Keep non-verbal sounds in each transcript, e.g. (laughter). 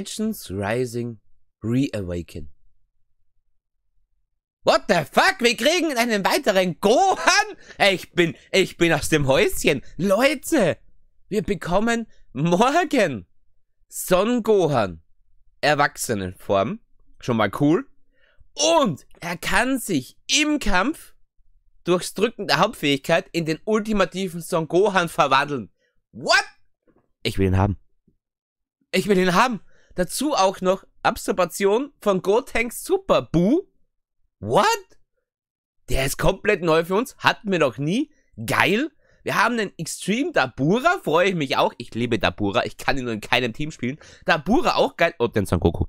Legends Rising Reawaken. What the fuck? Wir kriegen einen weiteren Gohan? Ich bin, ich bin aus dem Häuschen. Leute, wir bekommen morgen Son Gohan. Erwachsenenform. Schon mal cool. Und er kann sich im Kampf durchs Drücken der Hauptfähigkeit in den ultimativen Son Gohan verwandeln. What? Ich will ihn haben. Ich will ihn haben. Dazu auch noch Absorption von Gotenks Super Boo. What? Der ist komplett neu für uns. Hatten wir noch nie. Geil. Wir haben den Extreme Dabura, freue ich mich auch. Ich liebe Dabura, ich kann ihn nur in keinem Team spielen. Dabura auch geil. Oh, den Son Goku.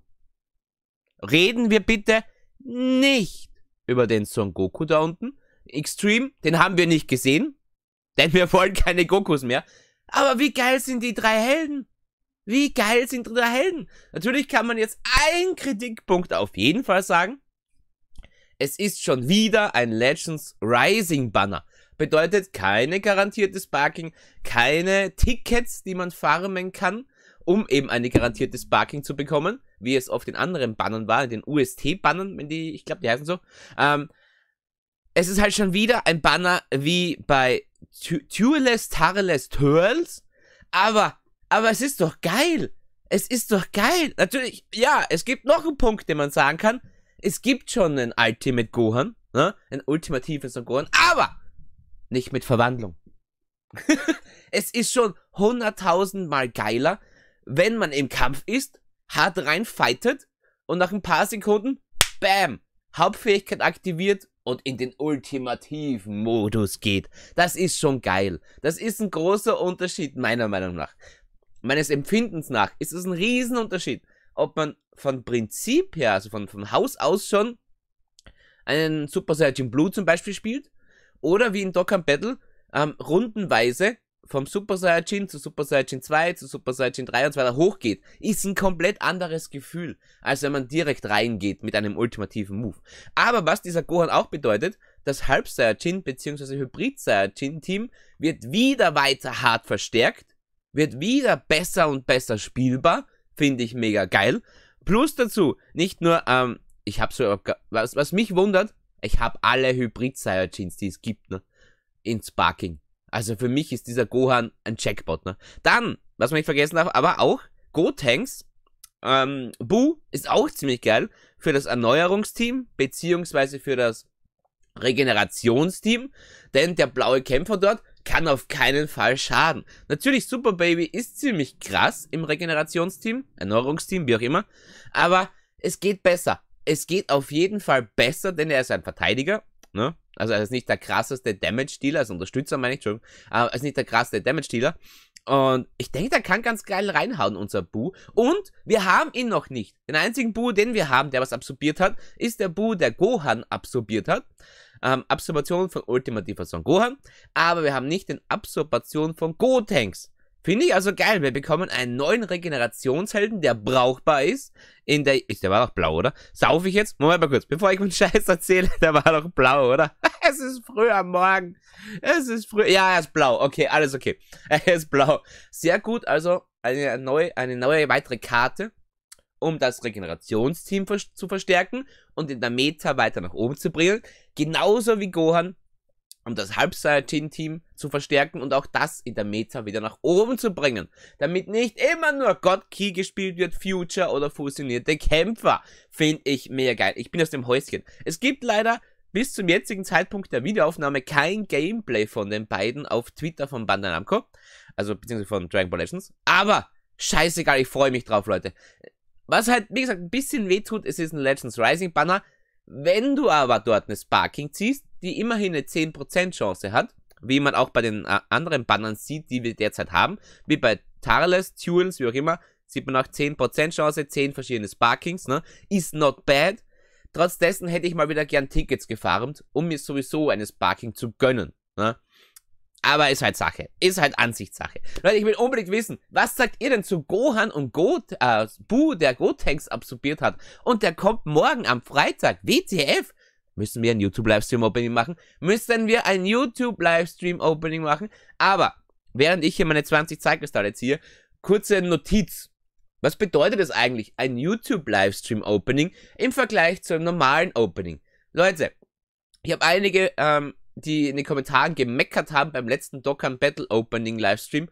Reden wir bitte nicht über den Son Goku da unten. Extreme, den haben wir nicht gesehen. Denn wir wollen keine Gokus mehr. Aber wie geil sind die drei Helden? Wie geil sind unsere Helden? Natürlich kann man jetzt einen Kritikpunkt auf jeden Fall sagen. Es ist schon wieder ein Legends Rising Banner. Bedeutet keine garantiertes Sparking, keine Tickets, die man farmen kann, um eben eine garantierte Sparking zu bekommen, wie es oft in anderen Bannern war, in den UST-Bannern, wenn die, ich glaube, die heißen so. Ähm, es ist halt schon wieder ein Banner wie bei Tueless, Tareless, Turles, aber aber es ist doch geil. Es ist doch geil. Natürlich, ja, es gibt noch einen Punkt, den man sagen kann. Es gibt schon einen Ultimate Gohan, ne? Ein ultimatives Gohan, aber nicht mit Verwandlung. (laughs) es ist schon hunderttausendmal geiler, wenn man im Kampf ist, hart reinfightet und nach ein paar Sekunden, bam, Hauptfähigkeit aktiviert und in den ultimativen Modus geht. Das ist schon geil. Das ist ein großer Unterschied meiner Meinung nach meines Empfindens nach ist es ein Riesenunterschied, ob man von Prinzip her, also von, von Haus aus schon, einen Super Saiyan Blue zum Beispiel spielt, oder wie in Dokkan Battle, ähm, rundenweise vom Super Saiyajin zu Super Saiyajin 2 zu Super Saiyajin 3 und so weiter hochgeht, ist ein komplett anderes Gefühl, als wenn man direkt reingeht mit einem ultimativen Move. Aber was dieser Gohan auch bedeutet, das Halb Saiyajin bzw. Hybrid Saiyajin Team wird wieder weiter hart verstärkt wird wieder besser und besser spielbar. Finde ich mega geil. Plus dazu, nicht nur, ähm, ich habe so, was, was mich wundert, ich habe alle Hybrid-Saiyajins, die es gibt, ne, in Sparking. Also für mich ist dieser Gohan ein Jackpot, ne. Dann, was man nicht vergessen darf, aber auch, Gotenks, ähm, Buu ist auch ziemlich geil für das Erneuerungsteam, beziehungsweise für das Regenerationsteam, denn der blaue Kämpfer dort kann auf keinen Fall schaden. Natürlich, Super Baby ist ziemlich krass im Regenerationsteam, Erneuerungsteam, wie auch immer, aber es geht besser. Es geht auf jeden Fall besser, denn er ist ein Verteidiger, ne? Also er ist nicht der krasseste Damage-Dealer, also Unterstützer meine ich, Entschuldigung, er ist nicht der krasseste Damage-Dealer, und ich denke, der kann ganz geil reinhauen, unser Bu. Und wir haben ihn noch nicht. Den einzigen Bu, den wir haben, der was absorbiert hat, ist der Bu, der Gohan absorbiert hat. Ähm, Absorption von Ultimativer Son Gohan. Aber wir haben nicht den Absorption von Gotenks. Finde ich also geil. Wir bekommen einen neuen Regenerationshelden, der brauchbar ist. In der. Ist der war doch blau, oder? Sauf ich jetzt? Moment mal kurz, bevor ich meinen Scheiß erzähle, (laughs) der war doch blau, oder? (laughs) es ist früh am Morgen. Es ist früh. Ja, er ist blau. Okay, alles okay. (laughs) Er ist blau. Sehr gut. Also eine neue, eine neue weitere Karte, um das Regenerationsteam zu verstärken und in der Meta weiter nach oben zu bringen. Genauso wie Gohan, um das Halbsaiyajin-Team zu verstärken und auch das in der Meta wieder nach oben zu bringen, damit nicht immer nur God Key gespielt wird, Future oder fusionierte Kämpfer. Finde ich mega geil. Ich bin aus dem Häuschen. Es gibt leider bis zum jetzigen Zeitpunkt der Videoaufnahme kein Gameplay von den beiden auf Twitter von Bandai Namco, also beziehungsweise von Dragon Ball Legends, aber scheißegal, ich freue mich drauf, Leute. Was halt, wie gesagt, ein bisschen wehtut, es ist ein Legends Rising Banner. Wenn du aber dort eine Sparking ziehst, die immerhin eine 10% Chance hat, wie man auch bei den äh, anderen Bannern sieht, die wir derzeit haben, wie bei Tarles, Tuels, wie auch immer, sieht man auch 10% Chance, 10 verschiedene Sparkings, ne? Ist not bad. Trotz dessen hätte ich mal wieder gern Tickets gefarmt, um mir sowieso eines Parking zu gönnen. Ne? Aber ist halt Sache. Ist halt Ansichtssache. Leute, ich will unbedingt wissen, was sagt ihr denn zu Gohan und Go, äh, Bu, der Gotenks absorbiert hat? Und der kommt morgen am Freitag, WTF. Müssen wir ein YouTube-Livestream-Opening machen? Müssen wir ein YouTube-Livestream-Opening machen? Aber, während ich hier meine 20 Cycle-Star hier, kurze Notiz. Was bedeutet das eigentlich, ein YouTube-Livestream-Opening im Vergleich zu einem normalen Opening? Leute, ich habe einige, ähm, die in den Kommentaren gemeckert haben beim letzten Dokkan Battle Opening Livestream.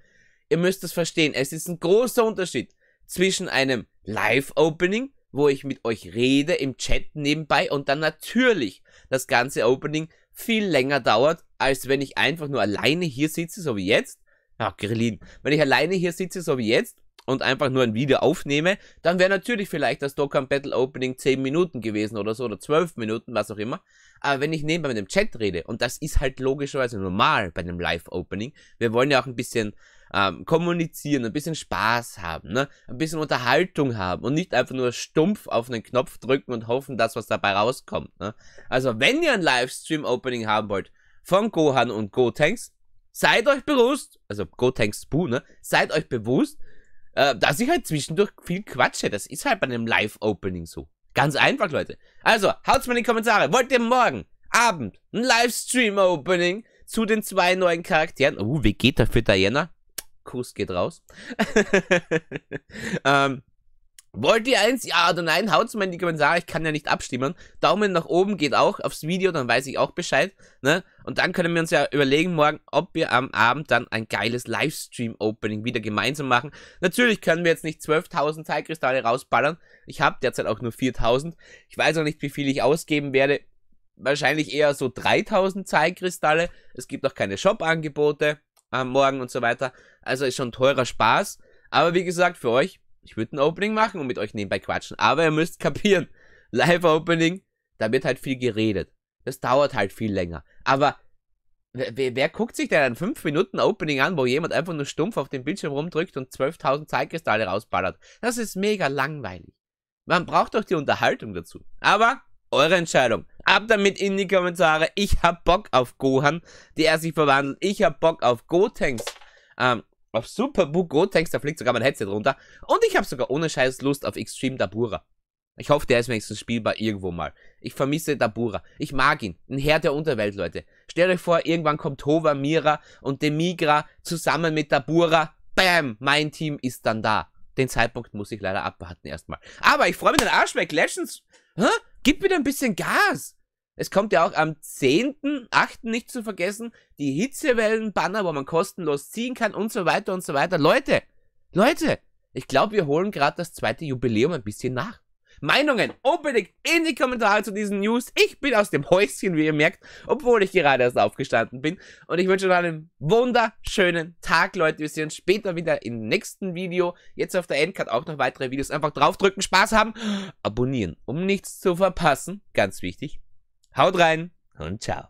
Ihr müsst das verstehen, es ist ein großer Unterschied zwischen einem Live-Opening, wo ich mit euch rede im Chat nebenbei und dann natürlich das ganze Opening viel länger dauert, als wenn ich einfach nur alleine hier sitze, so wie jetzt. Ach, Grillin. Wenn ich alleine hier sitze, so wie jetzt, und einfach nur ein Video aufnehme, dann wäre natürlich vielleicht das Dokkan Battle Opening 10 Minuten gewesen oder so oder 12 Minuten, was auch immer. Aber wenn ich nebenbei mit dem Chat rede, und das ist halt logischerweise normal bei einem Live-Opening, wir wollen ja auch ein bisschen ähm, kommunizieren, ein bisschen Spaß haben, ne? ein bisschen Unterhaltung haben und nicht einfach nur stumpf auf einen Knopf drücken und hoffen, dass was dabei rauskommt. Ne? Also wenn ihr ein Livestream-Opening haben wollt von Gohan und Gotenks, seid euch bewusst, also Gotenks Bu, ne? seid euch bewusst, äh, dass ich halt zwischendurch viel quatsche. Das ist halt bei einem Live-Opening so. Ganz einfach, Leute. Also, haut's mal in die Kommentare. Wollt ihr morgen Abend ein Livestream-Opening zu den zwei neuen Charakteren? Uh, wie geht da für Diana? Kuss geht raus. (laughs) ähm, Wollt ihr eins? Ja oder nein? Haut's mal in die Kommentare, ich kann ja nicht abstimmen. Daumen nach oben geht auch aufs Video, dann weiß ich auch Bescheid. Ne? Und dann können wir uns ja überlegen morgen, ob wir am Abend dann ein geiles Livestream-Opening wieder gemeinsam machen. Natürlich können wir jetzt nicht 12.000 Zeitkristalle rausballern. Ich habe derzeit auch nur 4.000. Ich weiß auch nicht, wie viel ich ausgeben werde. Wahrscheinlich eher so 3.000 Zeitkristalle. Es gibt noch keine Shop-Angebote am äh, Morgen und so weiter. Also ist schon teurer Spaß. Aber wie gesagt, für euch ich würde ein Opening machen und mit euch nebenbei quatschen. Aber ihr müsst (laughs) kapieren, Live-Opening, da wird halt viel geredet. Das dauert halt viel länger. Aber wer, wer guckt sich denn ein 5 Minuten Opening an, wo jemand einfach nur stumpf auf den Bildschirm rumdrückt und 12.000 Zeitkristalle rausballert? Das ist mega langweilig. Man braucht doch die Unterhaltung dazu. Aber eure Entscheidung. Ab damit in die Kommentare. Ich hab Bock auf Gohan, der sich verwandelt. Ich hab Bock auf Gotenks. Ähm, auf Super Book Tanks, da fliegt sogar mein Headset runter. Und ich habe sogar ohne Scheiß Lust auf Extreme Dabura. Ich hoffe, der ist wenigstens spielbar irgendwo mal. Ich vermisse Dabura. Ich mag ihn. Ein Herr der Unterwelt, Leute. Stellt euch vor, irgendwann kommt Hova, Mira und Demigra zusammen mit Dabura. Bam! Mein Team ist dann da. Den Zeitpunkt muss ich leider abwarten erstmal. Aber ich freue mich den Arsch weg. Legends, hä? Gib mir ein bisschen Gas. Es kommt ja auch am 10.8. nicht zu vergessen, die Hitzewellenbanner, wo man kostenlos ziehen kann und so weiter und so weiter. Leute, Leute, ich glaube, wir holen gerade das zweite Jubiläum ein bisschen nach. Meinungen unbedingt in die Kommentare zu diesen News. Ich bin aus dem Häuschen, wie ihr merkt, obwohl ich gerade erst aufgestanden bin. Und ich wünsche euch einen wunderschönen Tag, Leute. Wir sehen uns später wieder im nächsten Video. Jetzt auf der Endcard auch noch weitere Videos. Einfach draufdrücken, Spaß haben, abonnieren, um nichts zu verpassen. Ganz wichtig. Haut rein und ciao.